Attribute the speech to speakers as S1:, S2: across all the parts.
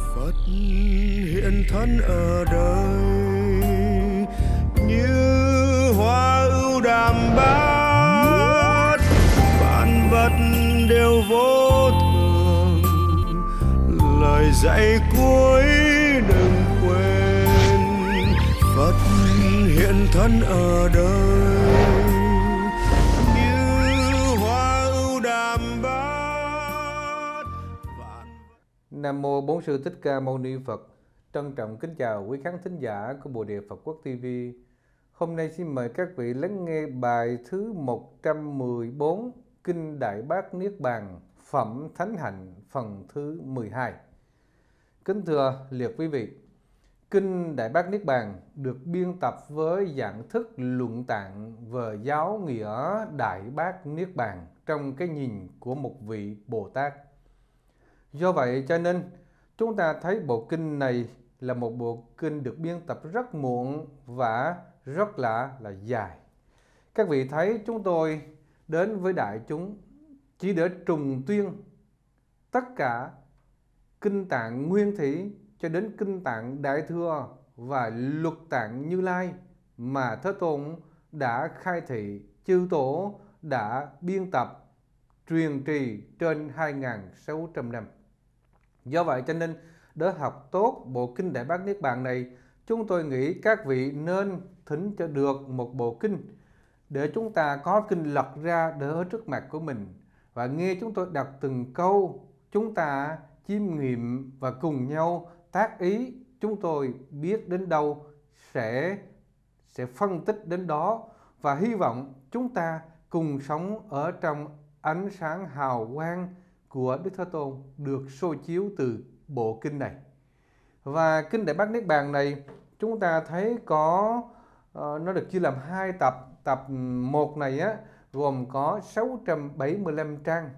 S1: Phật hiện thân ở đây như hoa ưu đàm bát vạn vật đều vô thường lời dạy cuối đừng quên Phật hiện thân ở đời Nam mô Bốn sư Thích Ca Mâu Ni Phật. Trân trọng kính chào quý khán thính giả của Bồ Đề Phật Quốc TV. Hôm nay xin mời các vị lắng nghe bài thứ 114 Kinh Đại Bác Niết Bàn Phẩm Thánh Hạnh phần thứ 12. Kính thưa liệt quý vị, Kinh Đại Bác Niết Bàn được biên tập với dạng thức luận tạng về giáo nghĩa Đại Bác Niết Bàn trong cái nhìn của một vị Bồ Tát Do vậy cho nên chúng ta thấy bộ kinh này là một bộ kinh được biên tập rất muộn và rất là là dài. Các vị thấy chúng tôi đến với đại chúng chỉ để trùng tuyên tất cả kinh tạng nguyên thủy cho đến kinh tạng đại thừa và luật tạng như lai mà thế tôn đã khai thị chư tổ đã biên tập truyền trì trên 2.600 năm. Do vậy cho nên để học tốt bộ kinh Đại Bát Niết Bàn này, chúng tôi nghĩ các vị nên thỉnh cho được một bộ kinh để chúng ta có kinh lật ra đỡ ở trước mặt của mình và nghe chúng tôi đọc từng câu chúng ta chiêm nghiệm và cùng nhau tác ý chúng tôi biết đến đâu sẽ sẽ phân tích đến đó và hy vọng chúng ta cùng sống ở trong ánh sáng hào quang của Đức Thế Tôn được soi chiếu từ bộ kinh này. Và kinh Đại Bát Niết Bàn này chúng ta thấy có ờ, nó được chia làm hai tập. Tập 1 này á gồm có 675 trang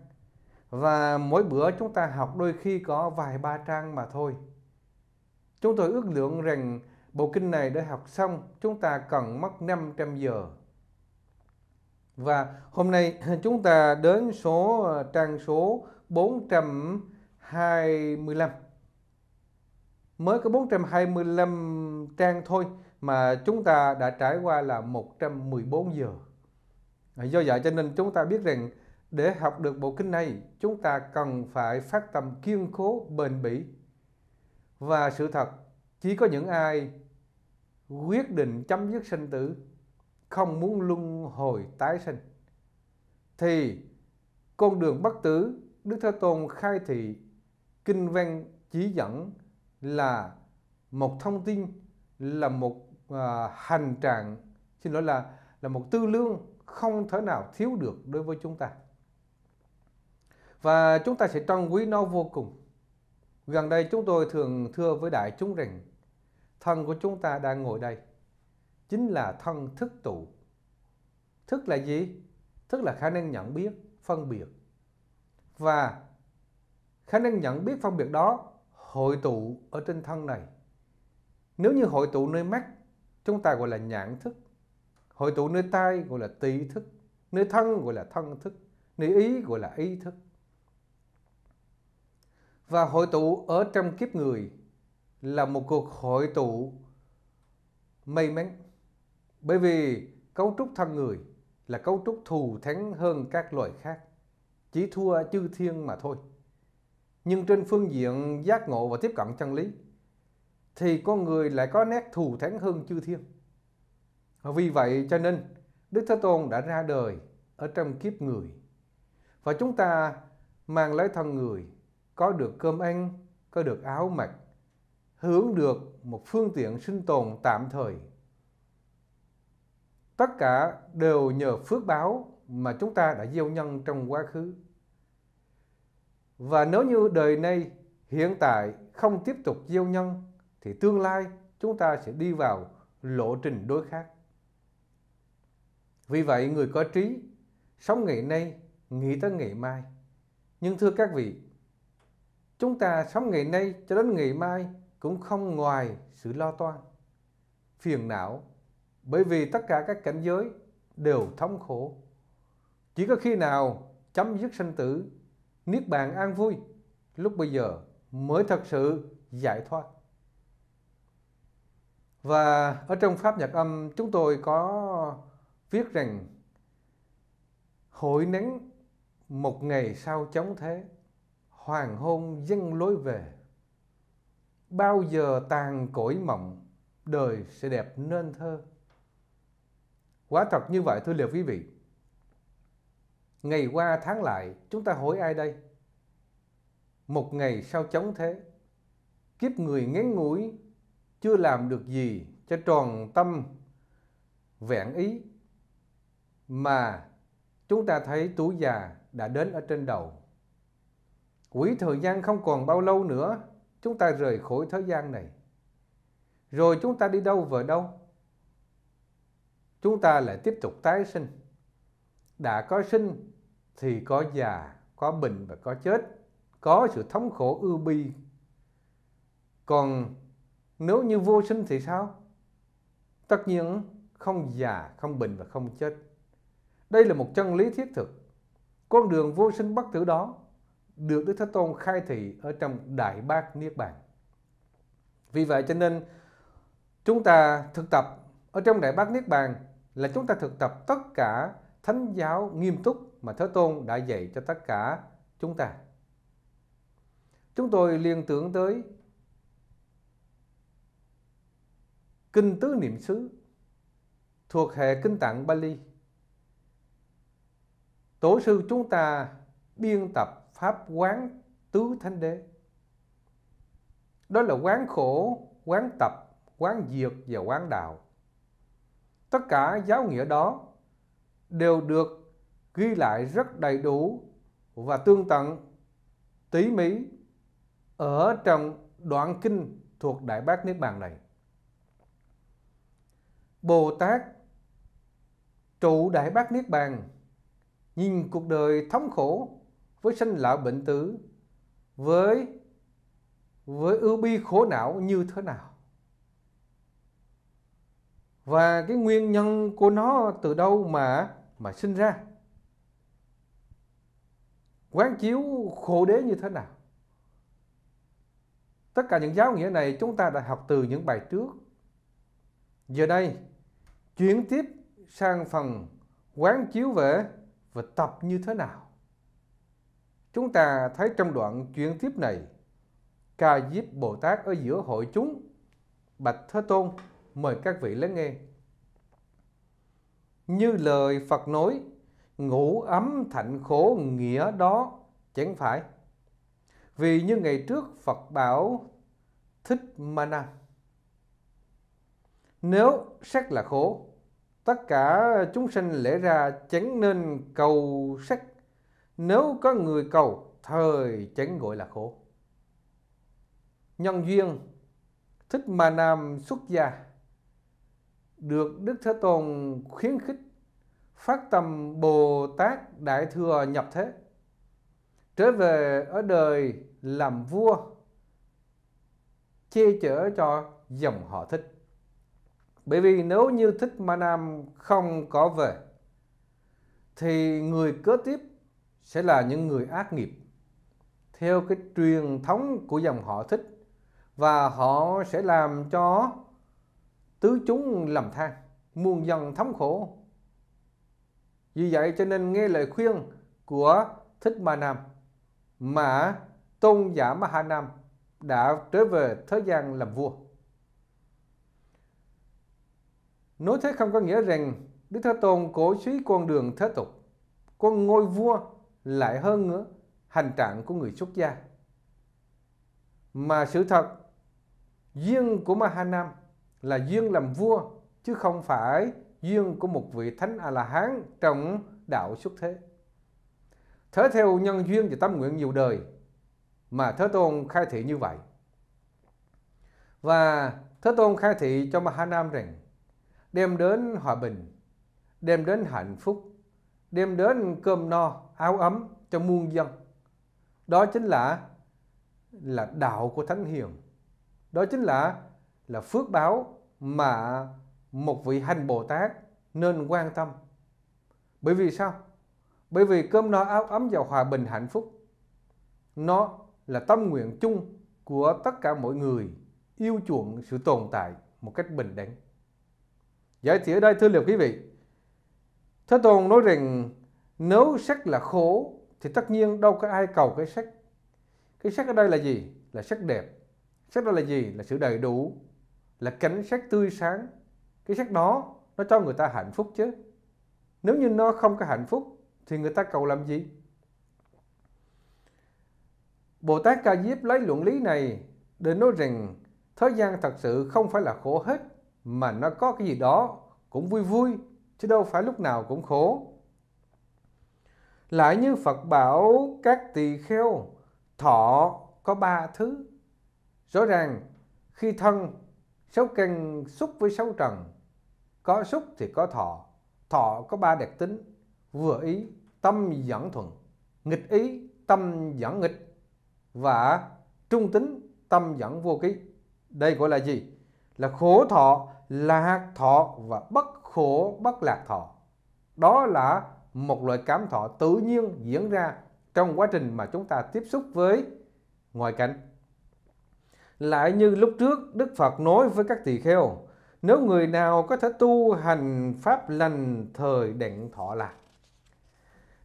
S1: và mỗi bữa chúng ta học đôi khi có vài ba trang mà thôi. Chúng tôi ước lượng rằng bộ kinh này để học xong chúng ta cần mất 500 giờ. Và hôm nay chúng ta đến số ờ, trang số 425 mới có 425 trang thôi mà chúng ta đã trải qua là 114 giờ do vậy cho nên chúng ta biết rằng để học được bộ kinh này chúng ta cần phải phát tâm kiên cố bền bỉ và sự thật chỉ có những ai quyết định chấm dứt sinh tử không muốn luân hồi tái sinh thì con đường bất tử Đức Thế Tôn khai thị kinh văn chỉ dẫn là một thông tin là một à, hành trạng xin lỗi là là một tư lương không thể nào thiếu được đối với chúng ta và chúng ta sẽ trân quý nó vô cùng gần đây chúng tôi thường thưa với đại chúng rằng thân của chúng ta đang ngồi đây chính là thân thức tụ thức là gì thức là khả năng nhận biết phân biệt và khả năng nhận biết phân biệt đó hội tụ ở trên thân này. Nếu như hội tụ nơi mắt, chúng ta gọi là nhãn thức. Hội tụ nơi tai gọi là tỷ thức, nơi thân gọi là thân thức, nơi ý gọi là ý thức. Và hội tụ ở trong kiếp người là một cuộc hội tụ may mắn. Bởi vì cấu trúc thân người là cấu trúc thù thắng hơn các loài khác chỉ thua chư thiên mà thôi. Nhưng trên phương diện giác ngộ và tiếp cận chân lý thì con người lại có nét thù thắng hơn chư thiên. Vì vậy cho nên Đức Thế Tôn đã ra đời ở trong kiếp người. Và chúng ta mang lấy thân người, có được cơm ăn, có được áo mặc, hưởng được một phương tiện sinh tồn tạm thời. Tất cả đều nhờ phước báo mà chúng ta đã gieo nhân trong quá khứ. Và nếu như đời nay, hiện tại không tiếp tục gieo nhân, thì tương lai chúng ta sẽ đi vào lộ trình đối khác. Vì vậy, người có trí, sống ngày nay, nghĩ tới ngày mai. Nhưng thưa các vị, chúng ta sống ngày nay cho đến ngày mai cũng không ngoài sự lo toan, phiền não, bởi vì tất cả các cảnh giới đều thống khổ. Chỉ có khi nào chấm dứt sinh tử niết bàn an vui lúc bây giờ mới thật sự giải thoát và ở trong pháp nhạc âm chúng tôi có viết rằng hội nắng một ngày sau chống thế hoàng hôn dâng lối về bao giờ tàn cõi mộng đời sẽ đẹp nên thơ quá thật như vậy thưa liệu quý vị Ngày qua tháng lại, chúng ta hối ai đây? Một ngày sao chống thế? Kiếp người ngán ngủi, chưa làm được gì cho tròn tâm, vẹn ý. Mà chúng ta thấy tuổi già đã đến ở trên đầu. Quỹ thời gian không còn bao lâu nữa, chúng ta rời khỏi thế gian này. Rồi chúng ta đi đâu về đâu? Chúng ta lại tiếp tục tái sinh. Đã có sinh thì có già, có bệnh và có chết, có sự thống khổ ưu bi. Còn nếu như vô sinh thì sao? Tất nhiên không già, không bệnh và không chết. Đây là một chân lý thiết thực. Con đường vô sinh bất tử đó được Đức Thế Tôn khai thị ở trong Đại Bát Niết Bàn. Vì vậy cho nên chúng ta thực tập ở trong Đại Bát Niết Bàn là chúng ta thực tập tất cả thánh giáo nghiêm túc mà Thế Tôn đã dạy cho tất cả chúng ta. Chúng tôi liên tưởng tới Kinh Tứ Niệm xứ thuộc hệ Kinh Tạng Bali. Tổ sư chúng ta biên tập Pháp Quán Tứ Thánh Đế. Đó là quán khổ, quán tập, quán diệt và quán đạo. Tất cả giáo nghĩa đó đều được ghi lại rất đầy đủ và tương tận tỉ mỹ ở trong đoạn kinh thuộc Đại Bát Niết Bàn này. Bồ Tát trụ Đại Bát Niết Bàn nhìn cuộc đời thống khổ với sanh lão bệnh tử với với ưu bi khổ não như thế nào và cái nguyên nhân của nó từ đâu mà mà sinh ra quán chiếu khổ đế như thế nào tất cả những giáo nghĩa này chúng ta đã học từ những bài trước giờ đây chuyển tiếp sang phần quán chiếu về và tập như thế nào chúng ta thấy trong đoạn chuyển tiếp này ca diếp bồ tát ở giữa hội chúng bạch thế tôn mời các vị lắng nghe như lời phật nói ngủ ấm thạnh khổ nghĩa đó chẳng phải vì như ngày trước phật bảo thích mana nếu sắc là khổ tất cả chúng sinh lẽ ra chẳng nên cầu sắc nếu có người cầu thời chẳng gọi là khổ nhân duyên thích ma nam xuất gia được đức thế tôn khuyến khích phát tâm Bồ Tát Đại Thừa nhập thế, trở về ở đời làm vua, che chở cho dòng họ thích. Bởi vì nếu như Thích Ma Nam không có về, thì người kế tiếp sẽ là những người ác nghiệp theo cái truyền thống của dòng họ thích và họ sẽ làm cho tứ chúng lầm than muôn dân thống khổ vì vậy cho nên nghe lời khuyên của Thích Ma Nam mà Tôn giả Ma Ha Nam đã trở về thế gian làm vua. Nói thế không có nghĩa rằng Đức Thế Tôn cổ suý con đường thế tục, con ngôi vua lại hơn nữa hành trạng của người xuất gia. Mà sự thật, duyên của ma ha nam là duyên làm vua chứ không phải duyên của một vị thánh a la hán trong đạo xuất thế thớ theo nhân duyên và tâm nguyện nhiều đời mà thế tôn khai thị như vậy và thế tôn khai thị cho mahanam rằng đem đến hòa bình đem đến hạnh phúc đem đến cơm no áo ấm cho muôn dân đó chính là là đạo của thánh hiền đó chính là là phước báo mà một vị hành Bồ Tát nên quan tâm. Bởi vì sao? Bởi vì cơm no áo ấm và hòa bình hạnh phúc nó là tâm nguyện chung của tất cả mọi người yêu chuộng sự tồn tại một cách bình đẳng. Giải thích ở đây thưa liệu quý vị, Thế Tôn nói rằng nếu sắc là khổ thì tất nhiên đâu có ai cầu cái sắc. Cái sắc ở đây là gì? Là sắc đẹp. Sắc đó là gì? Là sự đầy đủ, là cảnh sắc tươi sáng, cái sắc đó nó cho người ta hạnh phúc chứ nếu như nó không có hạnh phúc thì người ta cầu làm gì Bồ Tát Ca Diếp lấy luận lý này để nói rằng thế gian thật sự không phải là khổ hết mà nó có cái gì đó cũng vui vui chứ đâu phải lúc nào cũng khổ. Lại như Phật bảo các tỳ kheo thọ có ba thứ. Rõ ràng khi thân sáu căn xúc với sáu trần có xúc thì có thọ thọ có ba đặc tính vừa ý tâm dẫn thuận nghịch ý tâm dẫn nghịch và trung tính tâm dẫn vô ký đây gọi là gì là khổ thọ lạc thọ và bất khổ bất lạc thọ đó là một loại cảm thọ tự nhiên diễn ra trong quá trình mà chúng ta tiếp xúc với ngoại cảnh lại như lúc trước đức phật nói với các tỳ kheo nếu người nào có thể tu hành pháp lành thời định thọ lạc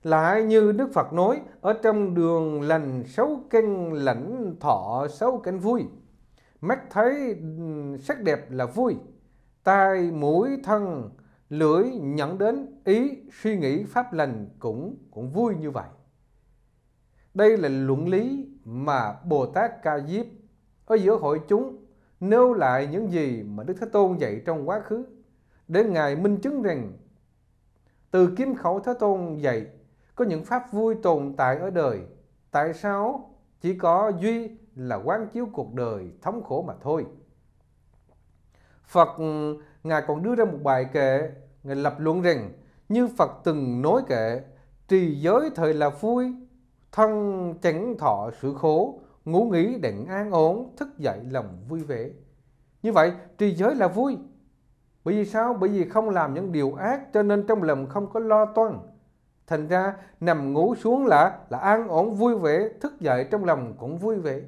S1: lại như Đức Phật nói ở trong đường lành sáu căn lãnh thọ sáu căn vui mắt thấy sắc đẹp là vui tai mũi thân lưỡi nhận đến ý suy nghĩ pháp lành cũng cũng vui như vậy đây là luận lý mà Bồ Tát Ca Diếp ở giữa hội chúng nêu lại những gì mà Đức Thế Tôn dạy trong quá khứ để Ngài minh chứng rằng từ kiếm khẩu Thế Tôn dạy có những pháp vui tồn tại ở đời tại sao chỉ có duy là quán chiếu cuộc đời thống khổ mà thôi Phật Ngài còn đưa ra một bài kệ Ngài lập luận rằng như Phật từng nói kệ trì giới thời là vui thân chẳng thọ sự khổ ngủ nghỉ định an ổn, thức dậy lòng vui vẻ. Như vậy, trì giới là vui. Bởi vì sao? Bởi vì không làm những điều ác cho nên trong lòng không có lo toan. Thành ra nằm ngủ xuống là là an ổn vui vẻ, thức dậy trong lòng cũng vui vẻ.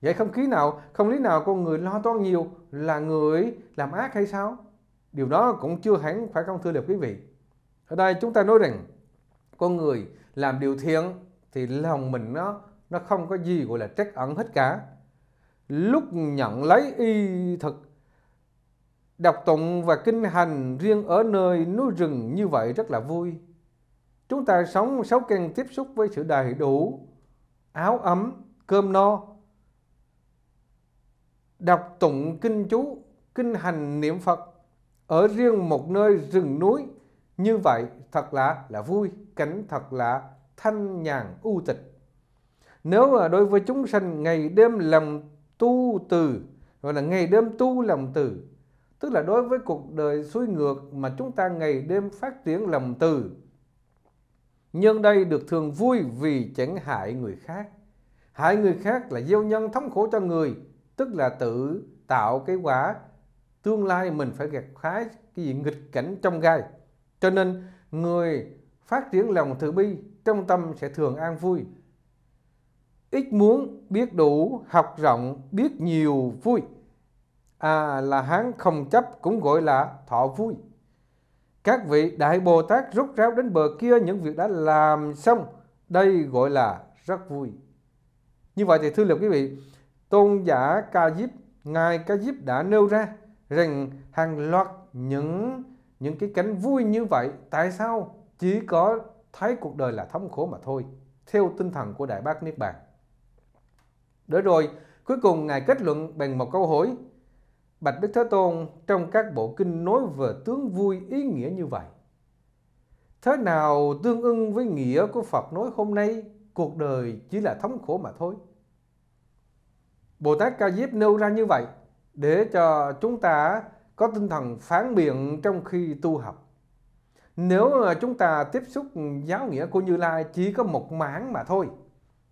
S1: Vậy không khí nào, không lý nào con người lo toan nhiều là người làm ác hay sao? Điều đó cũng chưa hẳn phải không thưa được quý vị. Ở đây chúng ta nói rằng con người làm điều thiện thì lòng mình nó nó không có gì gọi là trách ẩn hết cả lúc nhận lấy y thực đọc tụng và kinh hành riêng ở nơi núi rừng như vậy rất là vui chúng ta sống sáu căn tiếp xúc với sự đầy đủ áo ấm cơm no đọc tụng kinh chú kinh hành niệm phật ở riêng một nơi rừng núi như vậy thật là là vui cảnh thật là thanh nhàn u tịch nếu đối với chúng sanh ngày đêm lòng tu từ gọi là ngày đêm tu lòng từ tức là đối với cuộc đời xuôi ngược mà chúng ta ngày đêm phát triển lòng từ nhân đây được thường vui vì chẳng hại người khác hại người khác là gieo nhân thống khổ cho người tức là tự tạo cái quả tương lai mình phải gặt hái cái gì nghịch cảnh trong gai cho nên người phát triển lòng từ bi trong tâm sẽ thường an vui ít muốn, biết đủ, học rộng, biết nhiều, vui. À là hán không chấp cũng gọi là thọ vui. Các vị Đại Bồ Tát rút ráo đến bờ kia những việc đã làm xong, đây gọi là rất vui. Như vậy thì thưa lực quý vị, tôn giả Ca Diếp, Ngài Ca Diếp đã nêu ra rằng hàng loạt những những cái cánh vui như vậy tại sao chỉ có thấy cuộc đời là thống khổ mà thôi theo tinh thần của đại bác niết bàn để rồi, cuối cùng Ngài kết luận bằng một câu hỏi. Bạch Đức Thế Tôn trong các bộ kinh nói về tướng vui ý nghĩa như vậy. Thế nào tương ưng với nghĩa của Phật nói hôm nay, cuộc đời chỉ là thống khổ mà thôi. Bồ Tát Ca Diếp nêu ra như vậy để cho chúng ta có tinh thần phán biện trong khi tu học. Nếu chúng ta tiếp xúc giáo nghĩa của Như Lai chỉ có một mảng mà thôi,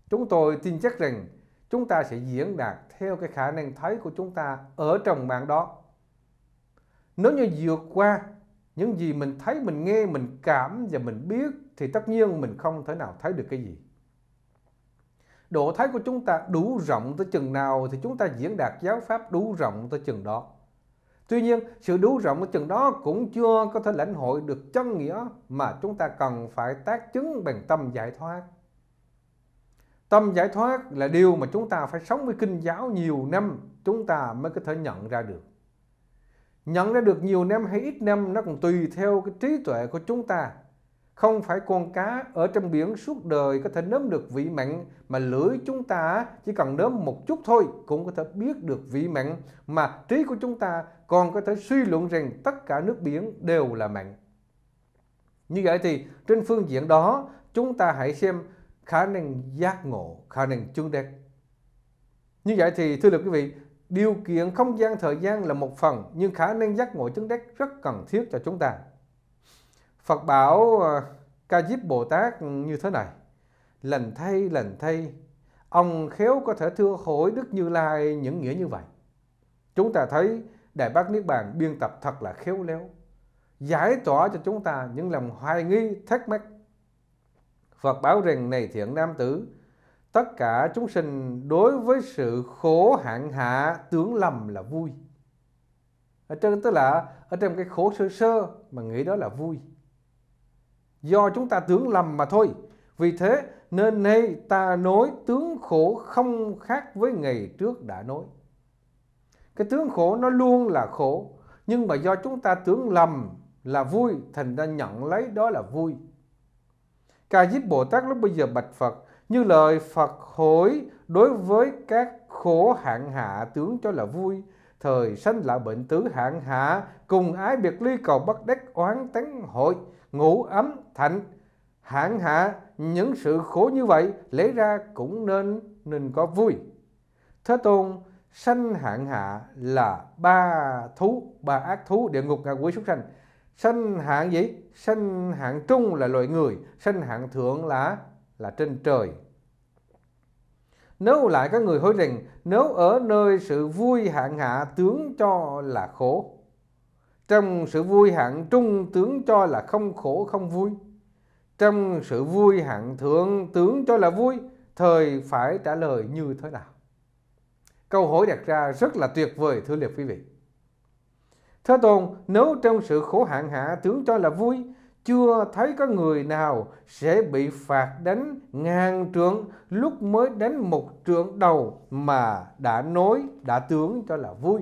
S1: chúng tôi tin chắc rằng chúng ta sẽ diễn đạt theo cái khả năng thấy của chúng ta ở trong mạng đó nếu như vượt qua những gì mình thấy mình nghe mình cảm và mình biết thì tất nhiên mình không thể nào thấy được cái gì độ thấy của chúng ta đủ rộng tới chừng nào thì chúng ta diễn đạt giáo pháp đủ rộng tới chừng đó tuy nhiên sự đủ rộng ở chừng đó cũng chưa có thể lãnh hội được chân nghĩa mà chúng ta cần phải tác chứng bằng tâm giải thoát Tâm giải thoát là điều mà chúng ta phải sống với kinh giáo nhiều năm chúng ta mới có thể nhận ra được. Nhận ra được nhiều năm hay ít năm nó cũng tùy theo cái trí tuệ của chúng ta. Không phải con cá ở trong biển suốt đời có thể nếm được vị mặn mà lưỡi chúng ta chỉ cần nếm một chút thôi cũng có thể biết được vị mặn mà trí của chúng ta còn có thể suy luận rằng tất cả nước biển đều là mặn. Như vậy thì trên phương diện đó chúng ta hãy xem khả năng giác ngộ, khả năng chứng đắc. Như vậy thì thưa được quý vị, điều kiện không gian thời gian là một phần nhưng khả năng giác ngộ chứng đắc rất cần thiết cho chúng ta. Phật bảo à, Ca Diếp Bồ Tát như thế này: Lành thay, lành thay, ông khéo có thể thưa hỏi Đức Như Lai những nghĩa như vậy. Chúng ta thấy Đại Bác Niết Bàn biên tập thật là khéo léo, giải tỏa cho chúng ta những lòng hoài nghi, thắc mắc Phật báo rằng này thiện nam tử, tất cả chúng sinh đối với sự khổ hạn hạ tướng lầm là vui. Ở trên tức là ở trong cái khổ sơ sơ mà nghĩ đó là vui. Do chúng ta tưởng lầm mà thôi. Vì thế nên nay ta nói tướng khổ không khác với ngày trước đã nói. Cái tướng khổ nó luôn là khổ, nhưng mà do chúng ta tưởng lầm là vui, thành ra nhận lấy đó là vui Ca diếp Bồ Tát lúc bây giờ bạch Phật như lời Phật hối đối với các khổ hạng hạ tướng cho là vui thời sanh là bệnh tứ hạng hạ cùng ái biệt ly cầu bất đắc oán tánh hội ngủ ấm thạnh hạng hạ những sự khổ như vậy lấy ra cũng nên nên có vui thế tôn sanh hạng hạ là ba thú ba ác thú địa ngục ngạ quỷ súc sanh sanh hạng gì sanh hạng trung là loài người sanh hạng thượng là là trên trời nếu lại các người hối rằng nếu ở nơi sự vui hạng hạ tướng cho là khổ trong sự vui hạng trung tướng cho là không khổ không vui trong sự vui hạng thượng tướng cho là vui thời phải trả lời như thế nào câu hỏi đặt ra rất là tuyệt vời thưa liệt quý vị Thưa Tôn, nếu trong sự khổ hạn hạ tướng cho là vui, chưa thấy có người nào sẽ bị phạt đánh ngàn trượng lúc mới đánh một trượng đầu mà đã nói, đã tướng cho là vui.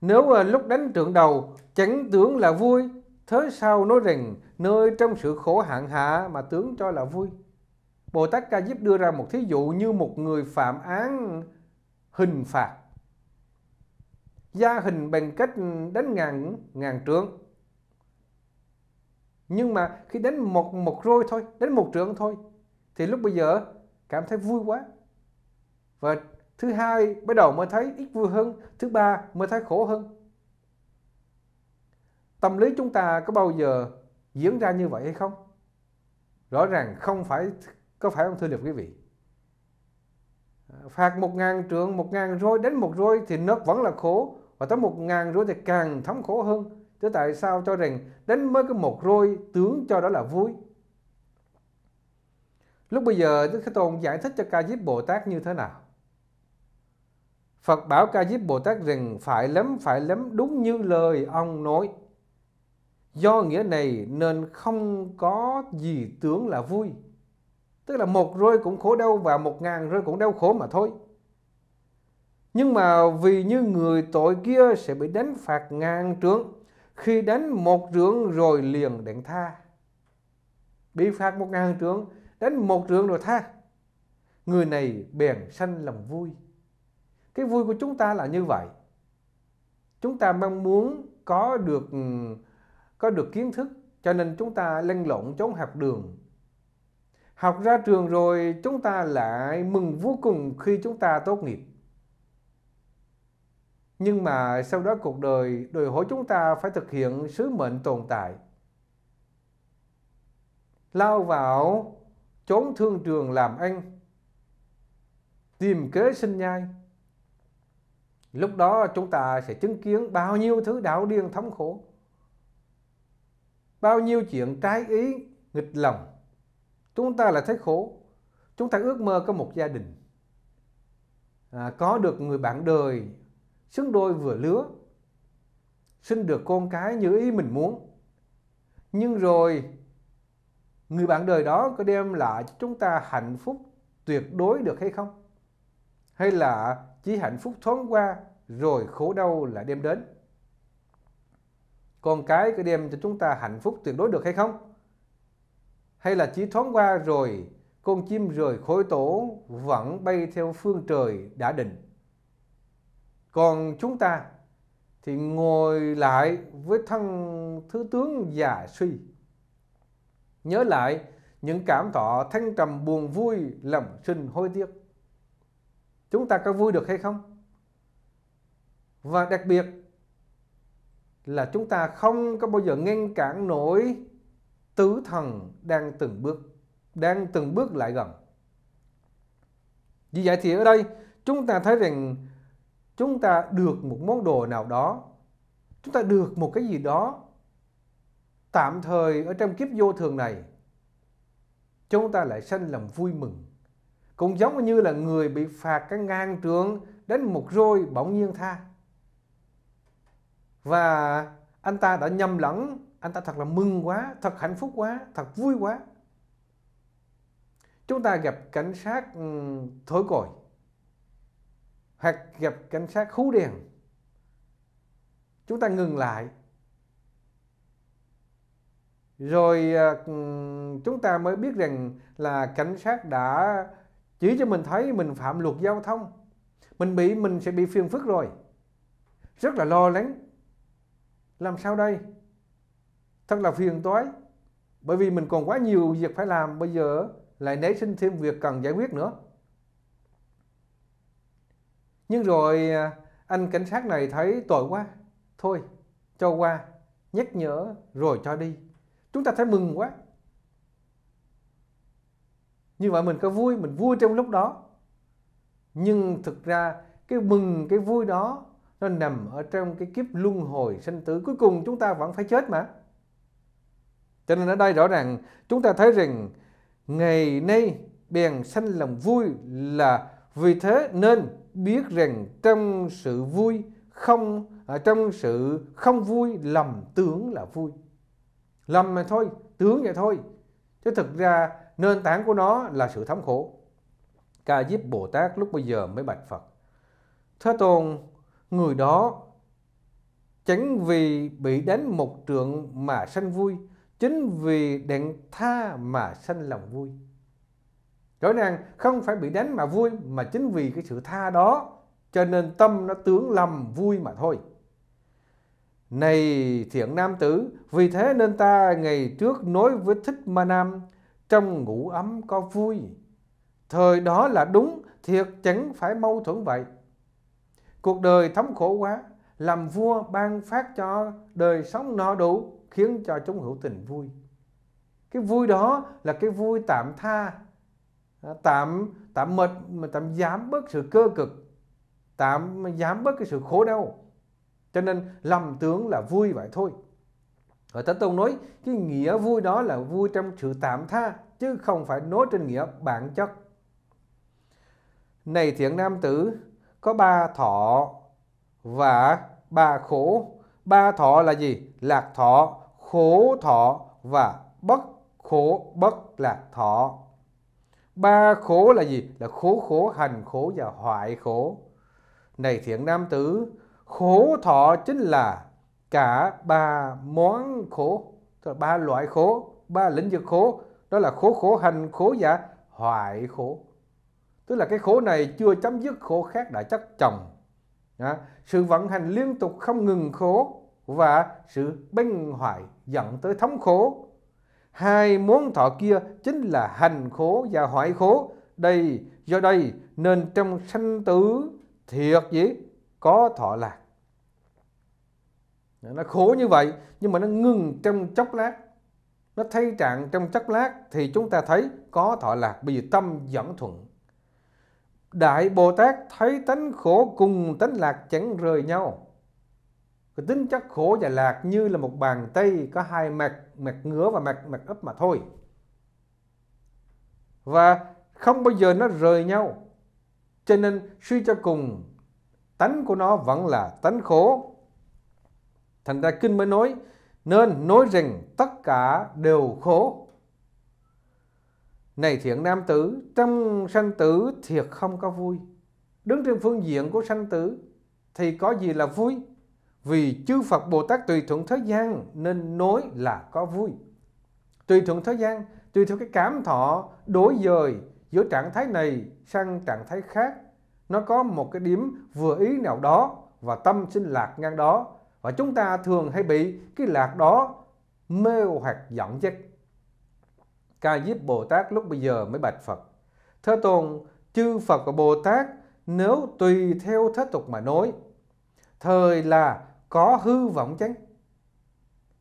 S1: Nếu à, lúc đánh trượng đầu chẳng tướng là vui, thế sao nói rằng nơi trong sự khổ hạn hạ mà tướng cho là vui? Bồ Tát Ca Diếp đưa ra một thí dụ như một người phạm án hình phạt gia hình bằng cách đánh ngàn ngàn trượng nhưng mà khi đánh một một roi thôi đánh một trượng thôi thì lúc bây giờ cảm thấy vui quá và thứ hai bắt đầu mới thấy ít vui hơn thứ ba mới thấy khổ hơn tâm lý chúng ta có bao giờ diễn ra như vậy hay không rõ ràng không phải có phải không thưa được quý vị phạt một ngàn trượng một ngàn roi đến một roi thì nó vẫn là khổ và tới một ngàn rồi thì càng thống khổ hơn thế tại sao cho rằng đánh mới cái một roi tướng cho đó là vui lúc bây giờ đức thế tôn giải thích cho ca diếp bồ tát như thế nào phật bảo ca diếp bồ tát rằng phải lắm phải lắm đúng như lời ông nói do nghĩa này nên không có gì tưởng là vui tức là một roi cũng khổ đau và một ngàn rồi cũng đau khổ mà thôi nhưng mà vì như người tội kia sẽ bị đánh phạt ngàn trượng, khi đánh một trượng rồi liền đặng tha. Bị phạt một ngàn trượng, đánh một trượng rồi tha. Người này bèn sanh lòng vui. Cái vui của chúng ta là như vậy. Chúng ta mong muốn có được có được kiến thức cho nên chúng ta lăn lộn trốn học đường học ra trường rồi chúng ta lại mừng vô cùng khi chúng ta tốt nghiệp nhưng mà sau đó cuộc đời đòi hỏi chúng ta phải thực hiện sứ mệnh tồn tại lao vào chốn thương trường làm ăn tìm kế sinh nhai lúc đó chúng ta sẽ chứng kiến bao nhiêu thứ đảo điên thống khổ bao nhiêu chuyện trái ý nghịch lòng chúng ta là thấy khổ chúng ta ước mơ có một gia đình à, có được người bạn đời xứng đôi vừa lứa sinh được con cái như ý mình muốn nhưng rồi người bạn đời đó có đem lại cho chúng ta hạnh phúc tuyệt đối được hay không hay là chỉ hạnh phúc thoáng qua rồi khổ đau lại đem đến con cái có đem cho chúng ta hạnh phúc tuyệt đối được hay không hay là chỉ thoáng qua rồi con chim rời khối tổ vẫn bay theo phương trời đã định còn chúng ta thì ngồi lại với thân thứ tướng già suy nhớ lại những cảm thọ thanh trầm buồn vui lòng sinh hối tiếc chúng ta có vui được hay không và đặc biệt là chúng ta không có bao giờ ngăn cản nổi tứ thần đang từng bước đang từng bước lại gần vì vậy thì ở đây chúng ta thấy rằng chúng ta được một món đồ nào đó chúng ta được một cái gì đó tạm thời ở trong kiếp vô thường này chúng ta lại sanh lòng vui mừng cũng giống như là người bị phạt cái ngang trượng đến một roi bỗng nhiên tha và anh ta đã nhầm lẫn anh ta thật là mừng quá thật hạnh phúc quá thật vui quá chúng ta gặp cảnh sát thổi còi hoặc gặp cảnh sát khú đèn chúng ta ngừng lại rồi à, chúng ta mới biết rằng là cảnh sát đã chỉ cho mình thấy mình phạm luật giao thông mình bị mình sẽ bị phiền phức rồi rất là lo lắng làm sao đây thật là phiền toái bởi vì mình còn quá nhiều việc phải làm bây giờ lại nảy sinh thêm việc cần giải quyết nữa nhưng rồi à, anh cảnh sát này thấy tội quá, thôi cho qua, nhắc nhở rồi cho đi. Chúng ta thấy mừng quá. Như vậy mình có vui, mình vui trong lúc đó. Nhưng thực ra cái mừng, cái vui đó nó nằm ở trong cái kiếp luân hồi sinh tử. Cuối cùng chúng ta vẫn phải chết mà. Cho nên ở đây rõ ràng chúng ta thấy rằng ngày nay bèn sanh lòng vui là vì thế nên biết rằng trong sự vui không ở à, trong sự không vui lầm tưởng là vui lầm mà thôi tướng vậy thôi chứ thực ra nền tảng của nó là sự thống khổ ca diếp bồ tát lúc bây giờ mới bạch phật thế tôn người đó chẳng vì bị đánh một trượng mà sanh vui chính vì đặng tha mà sanh lòng vui rõ ràng không phải bị đánh mà vui mà chính vì cái sự tha đó cho nên tâm nó tướng lầm vui mà thôi này thiện nam tử vì thế nên ta ngày trước nói với thích ma nam trong ngủ ấm có vui thời đó là đúng thiệt chẳng phải mâu thuẫn vậy cuộc đời thống khổ quá làm vua ban phát cho đời sống no đủ khiến cho chúng hữu tình vui cái vui đó là cái vui tạm tha tạm tạm mệt mà tạm giảm bớt sự cơ cực tạm giảm bớt cái sự khổ đau cho nên lầm tướng là vui vậy thôi ở Thánh Tông nói cái nghĩa vui đó là vui trong sự tạm tha chứ không phải nói trên nghĩa bản chất này thiện nam tử có ba thọ và ba khổ ba thọ là gì lạc thọ khổ thọ và bất khổ bất lạc thọ Ba khổ là gì? Là khổ khổ, hành khổ và hoại khổ. Này thiện nam tử, khổ thọ chính là cả ba món khổ, ba loại khổ, ba lĩnh vực khổ. Đó là khổ khổ, hành khổ và hoại khổ. Tức là cái khổ này chưa chấm dứt khổ khác đã chất chồng. À, sự vận hành liên tục không ngừng khổ và sự bênh hoại dẫn tới thống khổ Hai món thọ kia chính là hành khổ và hoại khổ. Đây, do đây nên trong sanh tử thiệt gì có thọ lạc. Nó khổ như vậy nhưng mà nó ngừng trong chốc lát. Nó thay trạng trong chốc lát thì chúng ta thấy có thọ lạc bởi vì tâm dẫn thuận. Đại Bồ Tát thấy tánh khổ cùng tánh lạc chẳng rời nhau cái tính chất khổ và lạc như là một bàn tay có hai mặt mặt ngứa và mặt mặt ấp mà thôi và không bao giờ nó rời nhau cho nên suy cho cùng tánh của nó vẫn là tánh khổ thành ra kinh mới nói nên nói rằng tất cả đều khổ này thiện nam tử trong sanh tử thiệt không có vui đứng trên phương diện của sanh tử thì có gì là vui vì chư Phật Bồ Tát tùy thuận thế gian nên nói là có vui. Tùy thuận thế gian, tùy theo cái cảm thọ đối dời giữa trạng thái này sang trạng thái khác. Nó có một cái điểm vừa ý nào đó và tâm sinh lạc ngang đó. Và chúng ta thường hay bị cái lạc đó mê hoặc dẫn dắt. Ca Diếp Bồ Tát lúc bây giờ mới bạch Phật. Thế Tôn, chư Phật và Bồ Tát nếu tùy theo thế tục mà nói, thời là có hư vọng chăng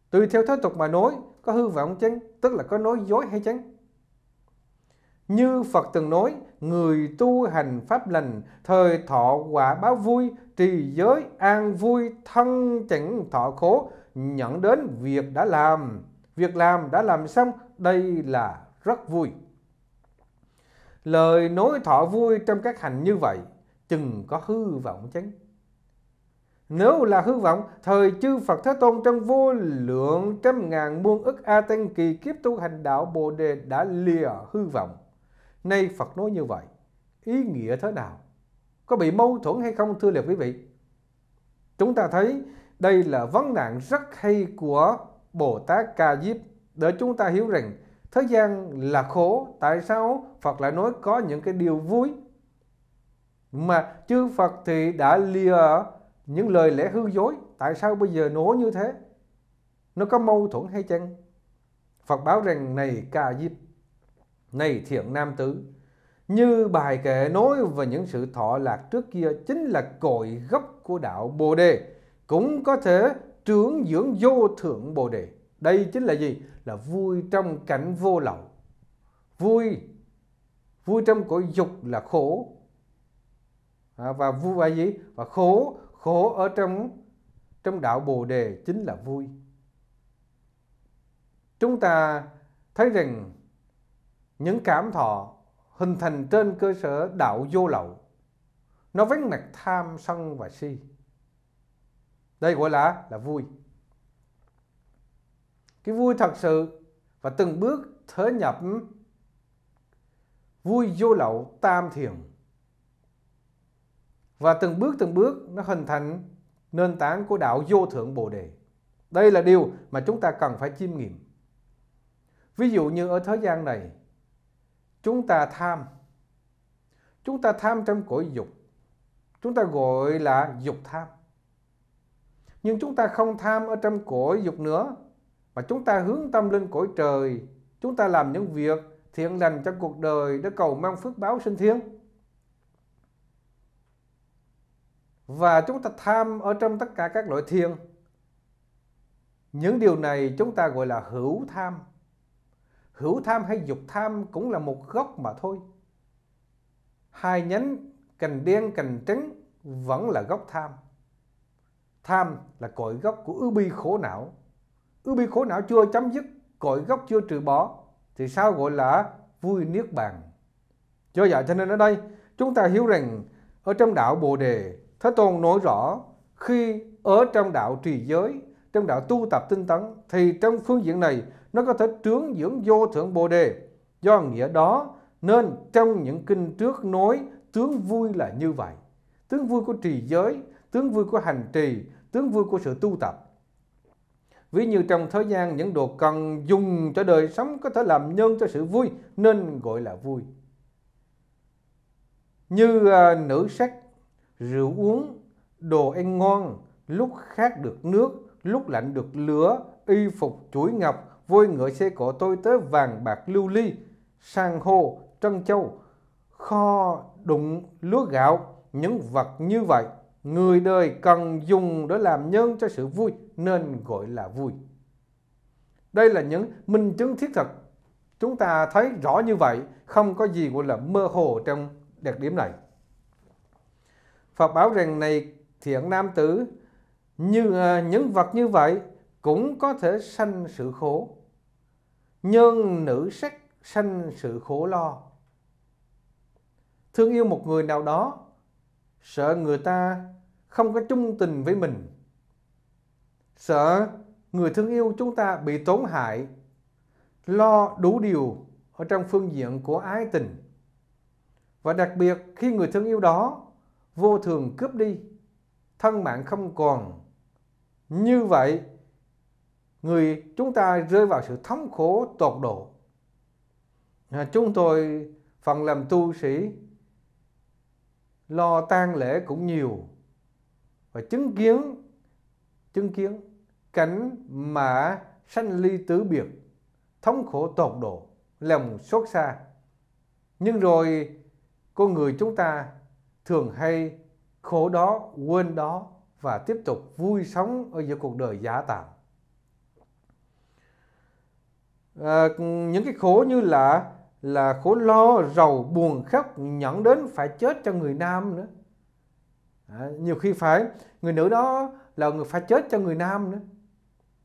S1: tùy theo thế tục mà nói có hư vọng chăng tức là có nói dối hay chăng như Phật từng nói, người tu hành pháp lành, thời thọ quả báo vui, trì giới an vui, thân chẳng thọ khổ, nhận đến việc đã làm. Việc làm đã làm xong, đây là rất vui. Lời nói thọ vui trong các hành như vậy, chừng có hư vọng chăng? Nếu là hư vọng, thời chư Phật Thế Tôn trong vô lượng trăm ngàn muôn ức A Tăng Kỳ kiếp tu hành đạo Bồ Đề đã lìa hư vọng. Nay Phật nói như vậy, ý nghĩa thế nào? Có bị mâu thuẫn hay không thưa liệt quý vị? Chúng ta thấy đây là vấn nạn rất hay của Bồ Tát Ca Diếp để chúng ta hiểu rằng thế gian là khổ, tại sao Phật lại nói có những cái điều vui mà chư Phật thì đã lìa những lời lẽ hư dối tại sao bây giờ nổ như thế nó có mâu thuẫn hay chăng phật báo rằng này ca diếp này thiện nam tử như bài kệ nói về những sự thọ lạc trước kia chính là cội gốc của đạo bồ đề cũng có thể trưởng dưỡng vô thượng bồ đề đây chính là gì là vui trong cảnh vô lậu vui vui trong cõi dục là khổ à, và vui và gì và khổ khổ ở trong trong đạo bồ đề chính là vui chúng ta thấy rằng những cảm thọ hình thành trên cơ sở đạo vô lậu nó vắng mặt tham sân và si đây gọi là là vui cái vui thật sự và từng bước thớ nhập vui vô lậu tam thiền và từng bước từng bước nó hình thành nền tảng của đạo vô thượng Bồ đề. Đây là điều mà chúng ta cần phải chiêm nghiệm. Ví dụ như ở thế gian này, chúng ta tham. Chúng ta tham trong cõi dục. Chúng ta gọi là dục tham. Nhưng chúng ta không tham ở trong cõi dục nữa, mà chúng ta hướng tâm lên cõi trời, chúng ta làm những việc thiện lành trong cuộc đời để cầu mong phước báo sinh thiên và chúng ta tham ở trong tất cả các loại thiền những điều này chúng ta gọi là hữu tham hữu tham hay dục tham cũng là một gốc mà thôi hai nhánh cành đen cành trắng vẫn là gốc tham tham là cội gốc của ưu bi khổ não ưu bi khổ não chưa chấm dứt cội gốc chưa trừ bỏ thì sao gọi là vui niết bàn do vậy dạ cho nên ở đây chúng ta hiểu rằng ở trong đạo bồ đề Thế Tôn nói rõ khi ở trong đạo trì giới, trong đạo tu tập tinh tấn thì trong phương diện này nó có thể trướng dưỡng vô thượng Bồ đề. Do nghĩa đó nên trong những kinh trước nói tướng vui là như vậy. Tướng vui của trì giới, tướng vui của hành trì, tướng vui của sự tu tập. Ví như trong thời gian những đồ cần dùng cho đời sống có thể làm nhân cho sự vui nên gọi là vui. Như uh, nữ sắc rượu uống, đồ ăn ngon, lúc khát được nước, lúc lạnh được lửa, y phục chuỗi ngọc, voi ngựa xe cộ tôi tới vàng bạc lưu ly, sang hô, trân châu, kho, đụng, lúa gạo, những vật như vậy. Người đời cần dùng để làm nhân cho sự vui nên gọi là vui. Đây là những minh chứng thiết thực. Chúng ta thấy rõ như vậy, không có gì gọi là mơ hồ trong đặc điểm này. Phật bảo rằng này thiện nam tử như à, những vật như vậy cũng có thể sanh sự khổ nhân nữ sắc sanh sự khổ lo thương yêu một người nào đó sợ người ta không có chung tình với mình sợ người thương yêu chúng ta bị tổn hại lo đủ điều ở trong phương diện của ái tình và đặc biệt khi người thương yêu đó vô thường cướp đi thân mạng không còn như vậy người chúng ta rơi vào sự thống khổ tột độ à, chúng tôi phần làm tu sĩ lo tang lễ cũng nhiều và chứng kiến chứng kiến cảnh mà sanh ly tứ biệt thống khổ tột độ lòng xót xa nhưng rồi con người chúng ta thường hay khổ đó, quên đó và tiếp tục vui sống ở giữa cuộc đời giả tạm. À, những cái khổ như là là khổ lo, rầu, buồn khóc, nhẫn đến phải chết cho người nam nữa. À, nhiều khi phải người nữ đó là người phải chết cho người nam nữa.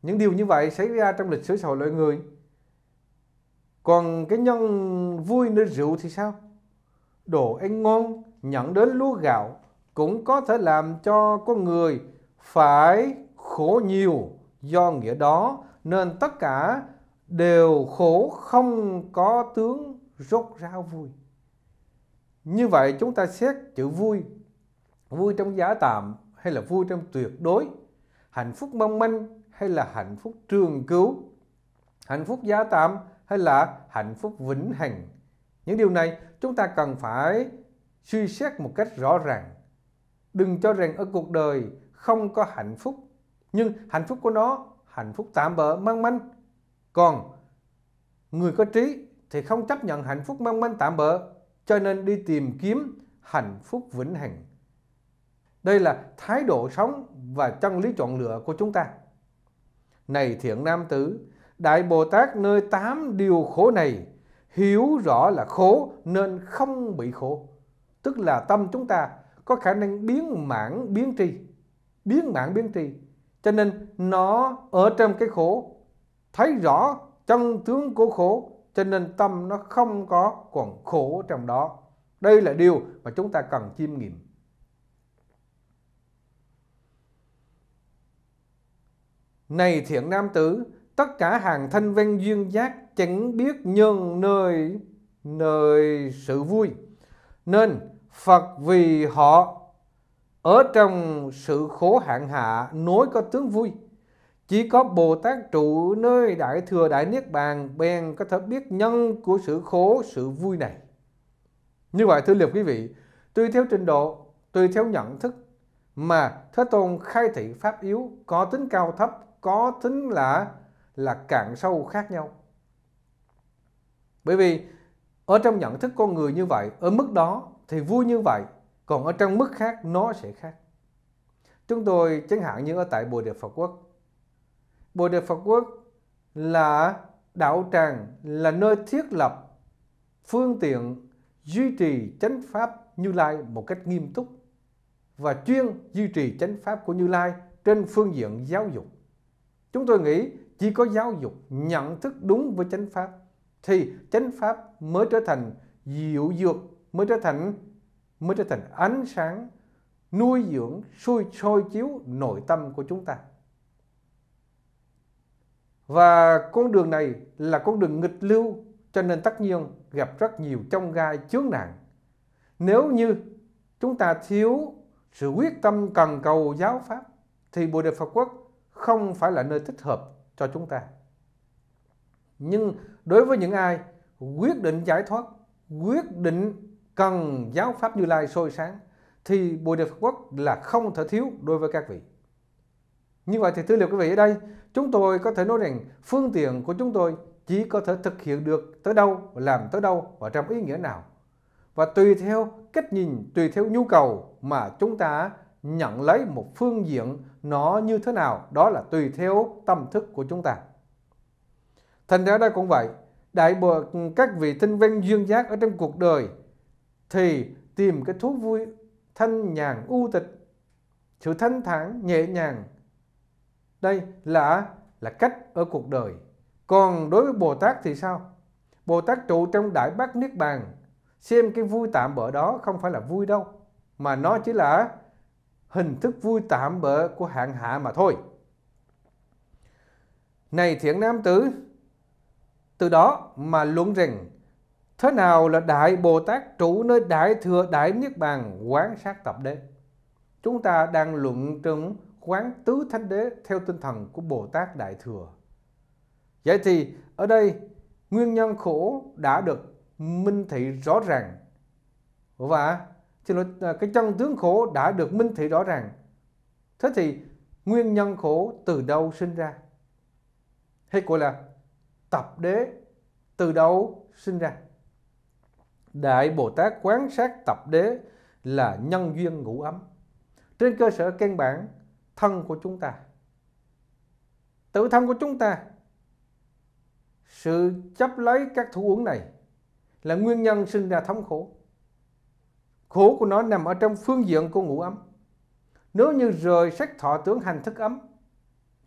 S1: Những điều như vậy xảy ra trong lịch sử xã hội loài người. Còn cái nhân vui nơi rượu thì sao? Đồ ăn ngon, nhận đến lúa gạo cũng có thể làm cho con người phải khổ nhiều do nghĩa đó nên tất cả đều khổ không có tướng rốt ráo vui như vậy chúng ta xét chữ vui vui trong giả tạm hay là vui trong tuyệt đối hạnh phúc mong manh hay là hạnh phúc trường cứu hạnh phúc giả tạm hay là hạnh phúc vĩnh hằng những điều này chúng ta cần phải suy xét một cách rõ ràng. Đừng cho rằng ở cuộc đời không có hạnh phúc, nhưng hạnh phúc của nó hạnh phúc tạm bỡ mang manh. Còn người có trí thì không chấp nhận hạnh phúc mang manh tạm bỡ, cho nên đi tìm kiếm hạnh phúc vĩnh hằng. Đây là thái độ sống và chân lý chọn lựa của chúng ta. Này thiện nam tử, Đại Bồ Tát nơi tám điều khổ này hiểu rõ là khổ nên không bị khổ tức là tâm chúng ta có khả năng biến mãn biến tri biến mãn biến tri cho nên nó ở trong cái khổ thấy rõ chân tướng của khổ cho nên tâm nó không có còn khổ trong đó đây là điều mà chúng ta cần chiêm nghiệm Này thiện nam tử, tất cả hàng thanh văn duyên giác chẳng biết nhân nơi nơi sự vui. Nên Phật vì họ ở trong sự khổ hạn hạ nối có tướng vui. Chỉ có Bồ Tát trụ nơi Đại Thừa Đại Niết Bàn bèn có thể biết nhân của sự khổ, sự vui này. Như vậy thưa liệt quý vị, tùy theo trình độ, tùy theo nhận thức mà Thế Tôn khai thị pháp yếu có tính cao thấp, có tính là là cạn sâu khác nhau. Bởi vì ở trong nhận thức con người như vậy ở mức đó thì vui như vậy còn ở trong mức khác nó sẽ khác chúng tôi chẳng hạn như ở tại bồ đề phật quốc bồ đề phật quốc là đạo tràng là nơi thiết lập phương tiện duy trì chánh pháp như lai một cách nghiêm túc và chuyên duy trì chánh pháp của như lai trên phương diện giáo dục chúng tôi nghĩ chỉ có giáo dục nhận thức đúng với chánh pháp thì chánh pháp mới trở thành dịu dược mới trở thành mới trở thành ánh sáng nuôi dưỡng sôi soi chiếu nội tâm của chúng ta và con đường này là con đường nghịch lưu cho nên tất nhiên gặp rất nhiều trong gai chướng nạn nếu như chúng ta thiếu sự quyết tâm cần cầu giáo pháp thì Bồ Đề Phật Quốc không phải là nơi thích hợp cho chúng ta nhưng đối với những ai quyết định giải thoát quyết định cần giáo pháp như lai sôi sáng thì bồ đề phật quốc là không thể thiếu đối với các vị như vậy thì tư liệu quý vị ở đây chúng tôi có thể nói rằng phương tiện của chúng tôi chỉ có thể thực hiện được tới đâu làm tới đâu và trong ý nghĩa nào và tùy theo cách nhìn tùy theo nhu cầu mà chúng ta nhận lấy một phương diện nó như thế nào đó là tùy theo tâm thức của chúng ta Thành ra đây cũng vậy, đại bộ các vị thanh văn duyên giác ở trong cuộc đời thì tìm cái thú vui thanh nhàn u tịch, sự thanh thản nhẹ nhàng. Đây là là cách ở cuộc đời. Còn đối với Bồ Tát thì sao? Bồ Tát trụ trong đại bát niết bàn, xem cái vui tạm bỡ đó không phải là vui đâu, mà nó chỉ là hình thức vui tạm bỡ của hạng hạ mà thôi. Này thiện nam tử, từ đó mà luận rằng thế nào là Đại Bồ Tát trụ nơi Đại Thừa Đại Niết Bàn quán sát tập đế. Chúng ta đang luận trong quán tứ thánh đế theo tinh thần của Bồ Tát Đại Thừa. Vậy thì ở đây nguyên nhân khổ đã được minh thị rõ ràng và xin lỗi, à, cái chân tướng khổ đã được minh thị rõ ràng. Thế thì nguyên nhân khổ từ đâu sinh ra? Hay gọi là tập đế từ đâu sinh ra đại bồ tát quán sát tập đế là nhân duyên ngũ ấm trên cơ sở căn bản thân của chúng ta tự thân của chúng ta sự chấp lấy các thủ uống này là nguyên nhân sinh ra thống khổ khổ của nó nằm ở trong phương diện của ngũ ấm nếu như rời sắc thọ tướng hành thức ấm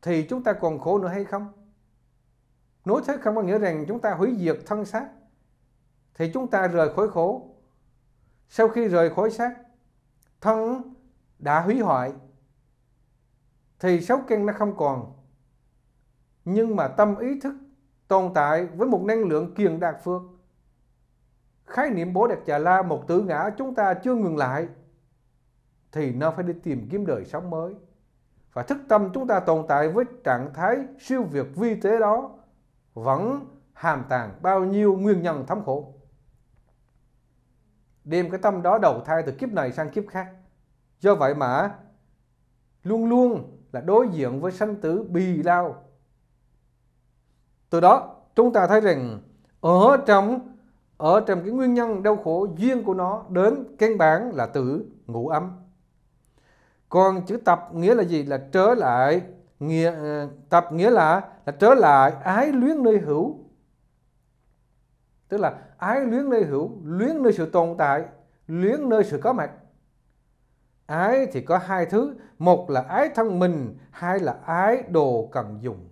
S1: thì chúng ta còn khổ nữa hay không Nói thế không có nghĩa rằng chúng ta hủy diệt thân xác thì chúng ta rời khỏi khổ. Sau khi rời khỏi xác, thân đã hủy hoại thì sáu căn nó không còn. Nhưng mà tâm ý thức tồn tại với một năng lượng kiền đạt phước. Khái niệm bố đạt chà la một tử ngã chúng ta chưa ngừng lại thì nó phải đi tìm kiếm đời sống mới. Và thức tâm chúng ta tồn tại với trạng thái siêu việt vi tế đó vẫn hàm tàng bao nhiêu nguyên nhân thấm khổ đem cái tâm đó đầu thai từ kiếp này sang kiếp khác do vậy mà luôn luôn là đối diện với sanh tử bì lao từ đó chúng ta thấy rằng ở trong ở trong cái nguyên nhân đau khổ duyên của nó đến căn bản là tử ngủ ấm còn chữ tập nghĩa là gì là trở lại nghĩa ờ, tập nghĩa là là trở lại ái luyến nơi hữu tức là ái luyến nơi hữu luyến nơi sự tồn tại luyến nơi sự có mặt ái thì có hai thứ một là ái thân mình hai là ái đồ cần dùng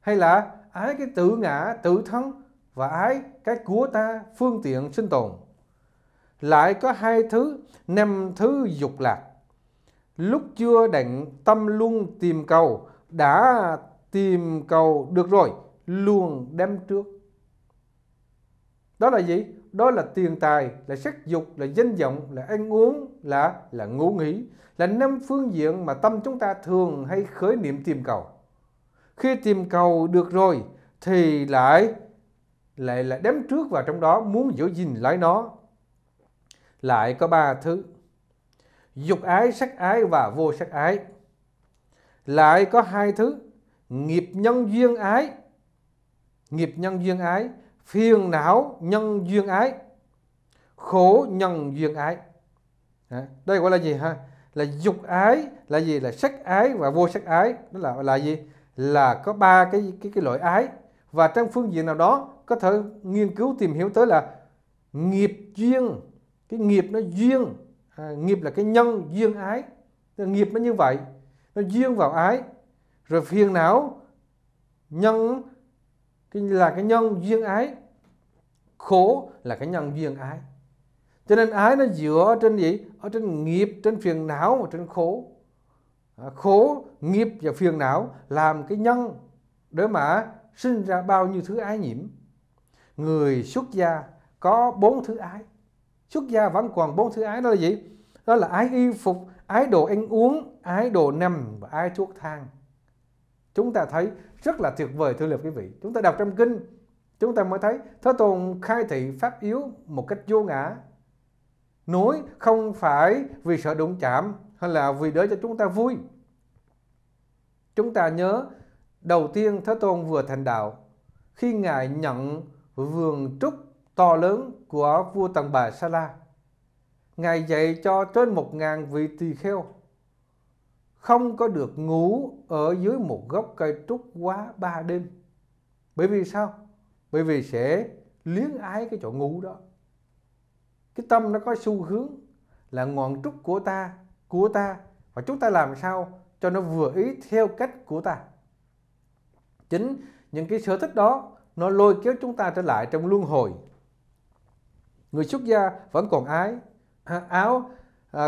S1: hay là ái cái tự ngã tự thân và ái cái của ta phương tiện sinh tồn lại có hai thứ năm thứ dục lạc lúc chưa đánh tâm luôn tìm cầu đã tìm cầu được rồi luôn đem trước đó là gì đó là tiền tài là sắc dục là danh vọng là ăn uống là là ngủ nghỉ là năm phương diện mà tâm chúng ta thường hay khởi niệm tìm cầu khi tìm cầu được rồi thì lại lại là đem trước vào trong đó muốn giữ gìn lấy nó lại có ba thứ dục ái sắc ái và vô sắc ái lại có hai thứ nghiệp nhân duyên ái nghiệp nhân duyên ái phiền não nhân duyên ái khổ nhân duyên ái đây gọi là gì ha là dục ái là gì là sắc ái và vô sắc ái đó là là gì là có ba cái cái cái loại ái và trong phương diện nào đó có thể nghiên cứu tìm hiểu tới là nghiệp duyên cái nghiệp nó duyên à, nghiệp là cái nhân duyên ái nghiệp nó như vậy nó duyên vào ái rồi phiền não nhân là cái nhân duyên ái khổ là cái nhân duyên ái cho nên ái nó dựa ở trên gì ở trên nghiệp trên phiền não và trên khổ à, khổ nghiệp và phiền não làm cái nhân để mà sinh ra bao nhiêu thứ ái nhiễm người xuất gia có bốn thứ ái xuất gia vẫn còn bốn thứ ái đó là gì đó là ái y phục ái đồ ăn uống ái đồ nằm và ái thuốc thang chúng ta thấy rất là tuyệt vời thưa liệt quý vị chúng ta đọc trong kinh chúng ta mới thấy thế tôn khai thị pháp yếu một cách vô ngã nói không phải vì sợ đụng chạm hay là vì để cho chúng ta vui chúng ta nhớ đầu tiên thế tôn vừa thành đạo khi ngài nhận vườn trúc to lớn của vua Tần Bà Sa La. Ngài dạy cho trên một ngàn vị tỳ kheo không có được ngủ ở dưới một gốc cây trúc quá ba đêm. Bởi vì sao? Bởi vì sẽ liếng ái cái chỗ ngủ đó. Cái tâm nó có xu hướng là ngọn trúc của ta, của ta và chúng ta làm sao cho nó vừa ý theo cách của ta. Chính những cái sở thích đó nó lôi kéo chúng ta trở lại trong luân hồi người xuất gia vẫn còn ái à, áo à,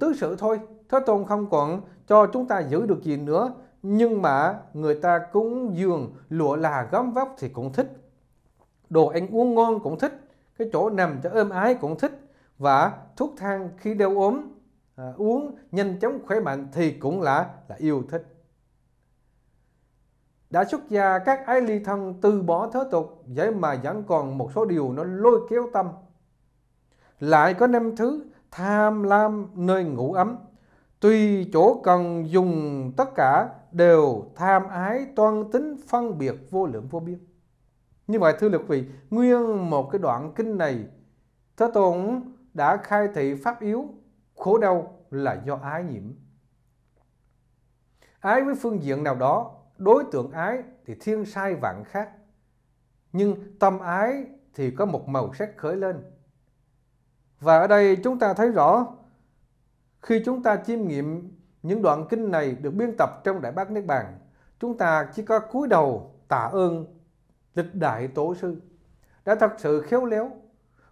S1: tứ sự thôi thế tôn không còn cho chúng ta giữ được gì nữa nhưng mà người ta cúng giường lụa là gấm vóc thì cũng thích đồ ăn uống ngon cũng thích cái chỗ nằm cho êm ái cũng thích và thuốc thang khi đeo ốm à, uống nhanh chóng khỏe mạnh thì cũng là là yêu thích đã xuất gia các ái ly thân từ bỏ thế tục vậy mà vẫn còn một số điều nó lôi kéo tâm lại có năm thứ tham lam nơi ngủ ấm tùy chỗ cần dùng tất cả đều tham ái toan tính phân biệt vô lượng vô biên như vậy thưa lực vị nguyên một cái đoạn kinh này thế tôn đã khai thị pháp yếu khổ đau là do ái nhiễm ái với phương diện nào đó đối tượng ái thì thiên sai vạn khác nhưng tâm ái thì có một màu sắc khởi lên và ở đây chúng ta thấy rõ khi chúng ta chiêm nghiệm những đoạn kinh này được biên tập trong Đại Bác Niết Bàn, chúng ta chỉ có cúi đầu tạ ơn lịch đại tổ sư đã thật sự khéo léo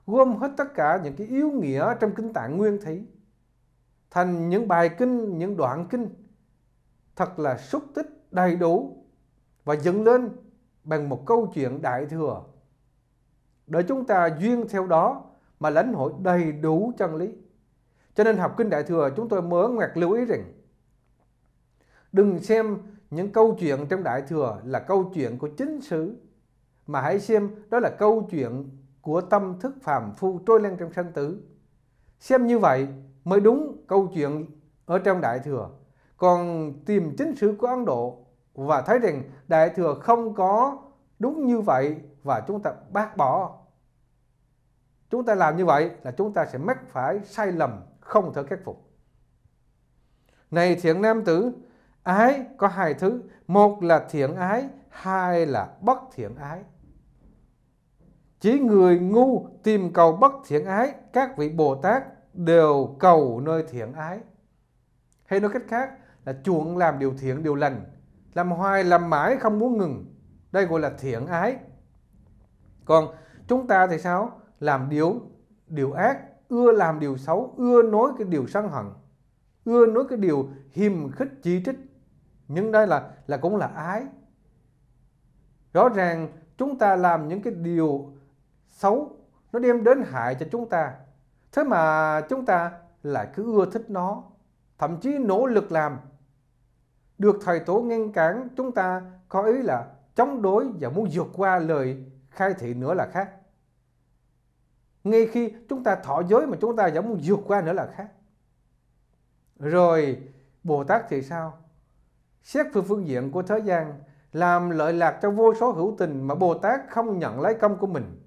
S1: gom hết tất cả những cái yếu nghĩa trong kinh tạng nguyên thủy thành những bài kinh, những đoạn kinh thật là xúc tích đầy đủ và dựng lên bằng một câu chuyện đại thừa để chúng ta duyên theo đó mà lãnh hội đầy đủ chân lý. Cho nên học kinh Đại Thừa chúng tôi mới ngoặc lưu ý rằng đừng xem những câu chuyện trong Đại Thừa là câu chuyện của chính sử mà hãy xem đó là câu chuyện của tâm thức phàm phu trôi lên trong sanh tử. Xem như vậy mới đúng câu chuyện ở trong Đại Thừa. Còn tìm chính sử của Ấn Độ và thấy rằng Đại Thừa không có đúng như vậy và chúng ta bác bỏ Chúng ta làm như vậy là chúng ta sẽ mắc phải sai lầm không thể khắc phục. Này thiện nam tử, ái có hai thứ, một là thiện ái, hai là bất thiện ái. Chỉ người ngu tìm cầu bất thiện ái, các vị Bồ Tát đều cầu nơi thiện ái. Hay nói cách khác là chuộng làm điều thiện điều lành, làm hoài làm mãi không muốn ngừng. Đây gọi là thiện ái. Còn chúng ta thì sao? làm điều điều ác ưa làm điều xấu ưa nói cái điều sân hận ưa nói cái điều hiềm khích chỉ trích nhưng đây là là cũng là ái rõ ràng chúng ta làm những cái điều xấu nó đem đến hại cho chúng ta thế mà chúng ta lại cứ ưa thích nó thậm chí nỗ lực làm được thầy tổ ngăn cản chúng ta có ý là chống đối và muốn vượt qua lời khai thị nữa là khác ngay khi chúng ta thọ giới mà chúng ta vẫn muốn vượt qua nữa là khác rồi bồ tát thì sao xét phương phương diện của thế gian làm lợi lạc cho vô số hữu tình mà bồ tát không nhận lấy công của mình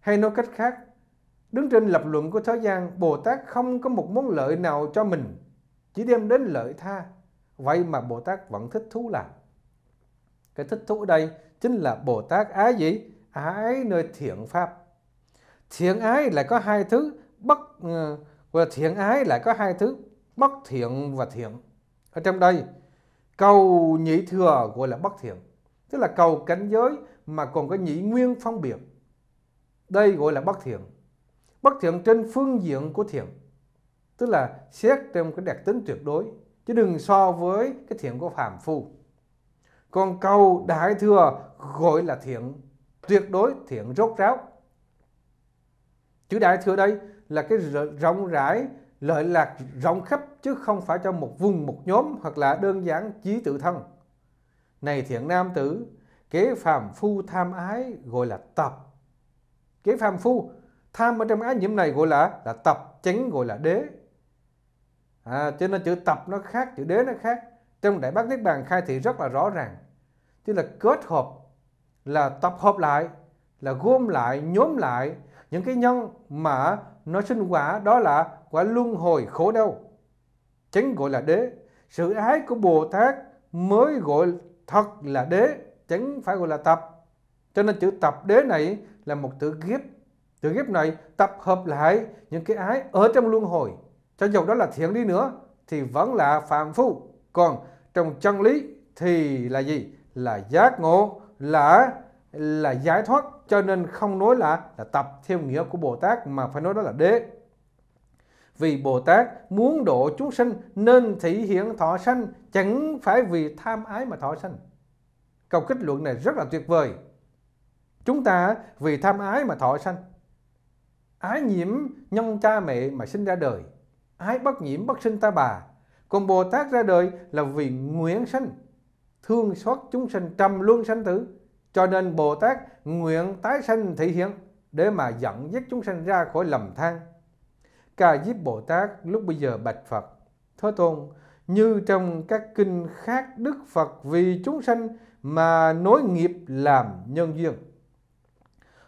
S1: hay nói cách khác đứng trên lập luận của thế gian bồ tát không có một món lợi nào cho mình chỉ đem đến lợi tha vậy mà bồ tát vẫn thích thú làm cái thích thú ở đây chính là bồ tát á gì ái nơi thiện pháp thiện ái lại có hai thứ bất ờ, và thiện ái lại có hai thứ bất thiện và thiện ở trong đây cầu nhị thừa gọi là bất thiện tức là cầu cảnh giới mà còn có nhị nguyên phân biệt đây gọi là bất thiện bất thiện trên phương diện của thiện tức là xét trong cái đặc tính tuyệt đối chứ đừng so với cái thiện của phàm phu còn cầu đại thừa gọi là thiện tuyệt đối thiện rốt ráo chữ đại thừa đây là cái rộng rãi lợi lạc rộng khắp chứ không phải cho một vùng một nhóm hoặc là đơn giản chí tự thân này thiện nam tử kế phàm phu tham ái gọi là tập kế phàm phu tham ở trong ái nhiễm này gọi là là tập chánh gọi là đế à, cho nên chữ tập nó khác chữ đế nó khác trong đại bác niết bàn khai thị rất là rõ ràng tức là kết hợp là tập hợp lại là gom lại nhóm lại những cái nhân mà nó sinh quả đó là quả luân hồi khổ đau chánh gọi là đế sự ái của bồ tát mới gọi thật là đế chẳng phải gọi là tập cho nên chữ tập đế này là một tự ghép, tự ghép này tập hợp lại những cái ái ở trong luân hồi cho dù đó là thiện đi nữa thì vẫn là phạm phu còn trong chân lý thì là gì là giác ngộ là là giải thoát cho nên không nói là là tập theo nghĩa của Bồ Tát mà phải nói đó là đế. Vì Bồ Tát muốn độ chúng sinh nên thể hiện thọ sanh chẳng phải vì tham ái mà thọ sanh. Câu kết luận này rất là tuyệt vời. Chúng ta vì tham ái mà thọ sanh. Ái nhiễm nhân cha mẹ mà sinh ra đời. Ái bất nhiễm bất sinh ta bà. Còn Bồ Tát ra đời là vì nguyện sanh thương xót chúng sinh trăm luân sanh tử cho nên bồ tát nguyện tái sanh thị hiện để mà dẫn dắt chúng sanh ra khỏi lầm than ca diếp bồ tát lúc bây giờ bạch phật thế tôn như trong các kinh khác đức phật vì chúng sanh mà nối nghiệp làm nhân duyên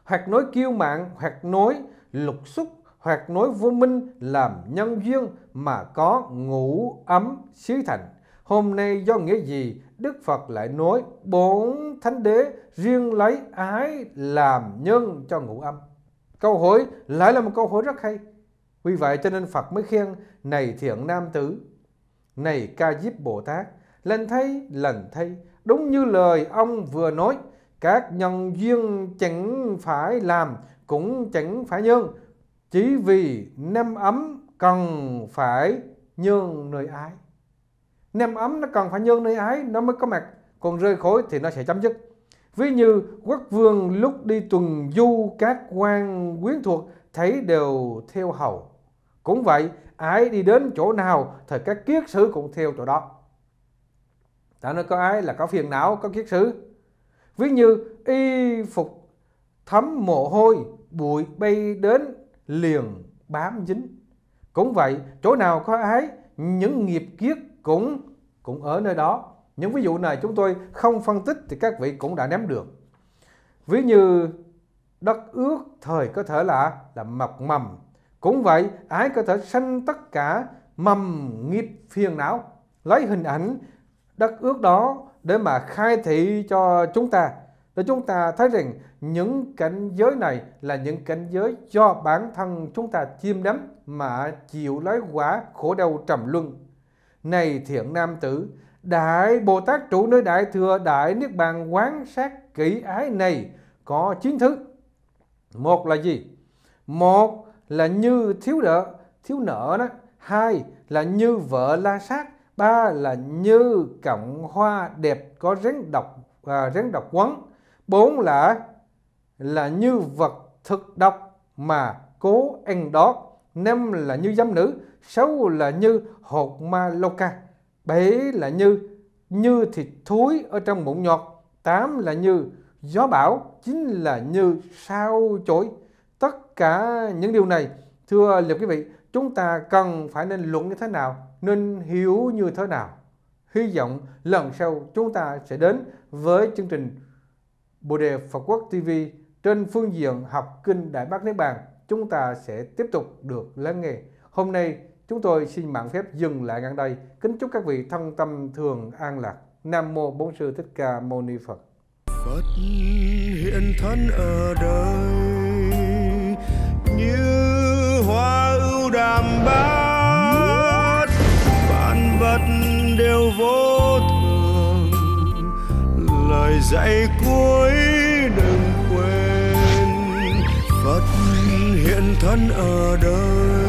S1: hoặc nối kiêu mạng hoặc nối lục xúc hoặc nối vô minh làm nhân duyên mà có ngủ ấm xứ thành Hôm nay do nghĩa gì Đức Phật lại nói bốn thánh đế riêng lấy ái làm nhân cho ngũ âm. Câu hỏi lại là một câu hỏi rất hay. Vì vậy cho nên Phật mới khen này thiện nam tử, này ca diếp Bồ Tát, Lần thay, lần thay, đúng như lời ông vừa nói, các nhân duyên chẳng phải làm cũng chẳng phải nhân, chỉ vì năm ấm cần phải nhân nơi ái nêm ấm nó cần phải nhân nơi ái nó mới có mặt còn rơi khối thì nó sẽ chấm dứt ví như quốc vương lúc đi tuần du các quan quyến thuộc thấy đều theo hầu cũng vậy ái đi đến chỗ nào thì các kiết sử cũng theo chỗ đó đã nói có ái là có phiền não có kiết sử ví như y phục thấm mồ hôi bụi bay đến liền bám dính cũng vậy chỗ nào có ái những nghiệp kiết cũng cũng ở nơi đó. Những ví dụ này chúng tôi không phân tích thì các vị cũng đã nắm được. Ví như đất ướt thời có thể là là mọc mầm. Cũng vậy, ái có thể sanh tất cả mầm nghiệp phiền não. Lấy hình ảnh đất ướt đó để mà khai thị cho chúng ta. Để chúng ta thấy rằng những cảnh giới này là những cảnh giới do bản thân chúng ta chiêm đắm mà chịu lấy quả khổ đau trầm luân này thiện nam tử đại bồ tát trụ nơi đại thừa đại niết bàn quán sát kỹ ái này có chín thứ một là gì một là như thiếu nợ thiếu nợ đó hai là như vợ la sát ba là như cọng hoa đẹp có rắn độc và rắn độc quấn bốn là là như vật thực độc mà cố ăn đó năm là như dâm nữ sáu là như hột ma lô ca, bảy là như như thịt thối ở trong bụng nhọt, tám là như gió bão, chín là như sao chổi. Tất cả những điều này, thưa liệu quý vị, chúng ta cần phải nên luận như thế nào, nên hiểu như thế nào. Hy vọng lần sau chúng ta sẽ đến với chương trình Bồ đề Phật Quốc TV trên phương diện học kinh Đại Bác Niết Bàn. Chúng ta sẽ tiếp tục được lắng nghe. Hôm nay Chúng tôi xin mạng phép dừng lại ngang đây. Kính chúc các vị thân tâm thường an lạc. Nam mô Bốn sư Thích Ca Mâu Ni Phật. Phật hiện thân ở đời như hoa ưu đàm bát vạn vật đều vô thường lời dạy cuối đừng quên Phật hiện thân ở đời